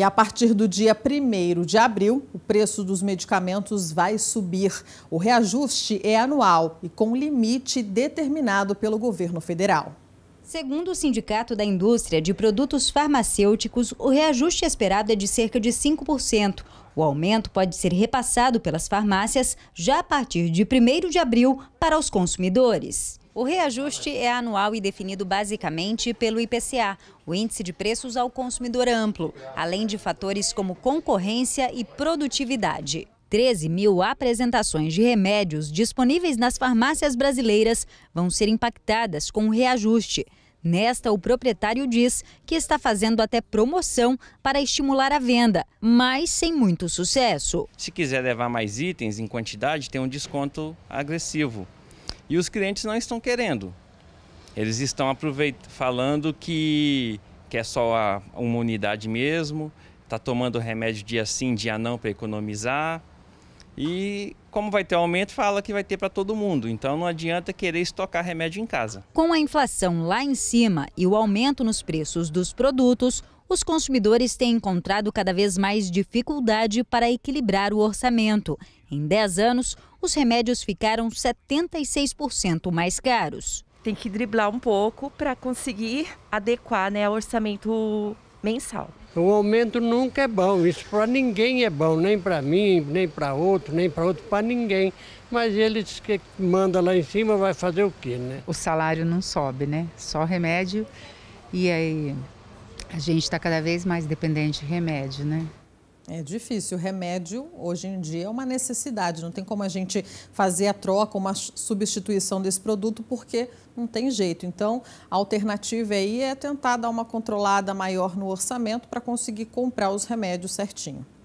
E a partir do dia 1 de abril, o preço dos medicamentos vai subir. O reajuste é anual e com limite determinado pelo governo federal. Segundo o Sindicato da Indústria de Produtos Farmacêuticos, o reajuste esperado é de cerca de 5%. O aumento pode ser repassado pelas farmácias já a partir de 1 de abril para os consumidores. O reajuste é anual e definido basicamente pelo IPCA, o Índice de Preços ao Consumidor Amplo, além de fatores como concorrência e produtividade. 13 mil apresentações de remédios disponíveis nas farmácias brasileiras vão ser impactadas com o reajuste. Nesta, o proprietário diz que está fazendo até promoção para estimular a venda, mas sem muito sucesso. Se quiser levar mais itens em quantidade, tem um desconto agressivo. E os clientes não estão querendo. Eles estão falando que, que é só uma unidade mesmo, está tomando remédio dia sim, dia não para economizar. E como vai ter aumento, fala que vai ter para todo mundo. Então não adianta querer estocar remédio em casa. Com a inflação lá em cima e o aumento nos preços dos produtos, os consumidores têm encontrado cada vez mais dificuldade para equilibrar o orçamento. Em 10 anos, os remédios ficaram 76% mais caros. Tem que driblar um pouco para conseguir adequar né, ao orçamento mensal. O aumento nunca é bom, isso para ninguém é bom, nem para mim, nem para outro, nem para outro, para ninguém. Mas eles que manda lá em cima vai fazer o quê, né? O salário não sobe, né? Só remédio e aí a gente está cada vez mais dependente de remédio, né? É difícil. O remédio, hoje em dia, é uma necessidade. Não tem como a gente fazer a troca, uma substituição desse produto, porque não tem jeito. Então, a alternativa aí é tentar dar uma controlada maior no orçamento para conseguir comprar os remédios certinho.